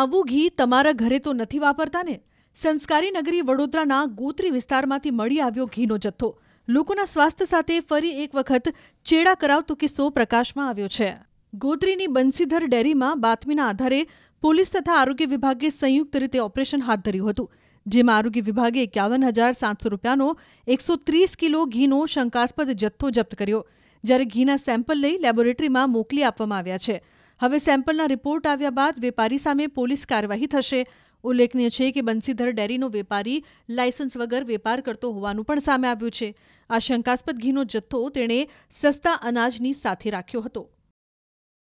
આવું ઘી તમારા ઘરે તો નથી વાપરતા ને સંસ્કારી નગરી વડોદરાના ગોત્રી વિસ્તારમાંથી મળી આવ્યો ઘીનો જથ્થો લોકોના સ્વાસ્થ્ય સાથે ફરી એક વખત ચેડા કરાવતો કિસ્સો પ્રકાશમાં આવ્યો છે ગોત્રીની બંસીધર ડેરીમાં બાતમીના આધારે પોલીસ તથા આરોગ્ય વિભાગે સંયુક્ત રીતે ઓપરેશન હાથ ધર્યું હતું જેમાં આરોગ્ય વિભાગે એકાવન હજાર સાતસો રૂપિયાનો એકસો ત્રીસ કિલો ઘીનો શંકાસ્પદ જથ્થો જપ્ત કર્યો જ્યારે ઘીના સેમ્પલ લઈ લેબોરેટરીમાં મોકલી આપવામાં આવ્યા છે હવે સેમ્પલના રિપોર્ટ આવ્યા બાદ વેપારી સામે પોલીસ કાર્યવાહી થશે ઉલ્લેખનીય છે કે બંસીધર ડેરીનો વેપારી લાયસન્સ વગર વેપાર કરતો હોવાનું પણ સામે આવ્યું છે આ શંકાસ્પદ ઘીનો જથ્થો તેણે સસ્તા અનાજની સાથે રાખ્યો હતો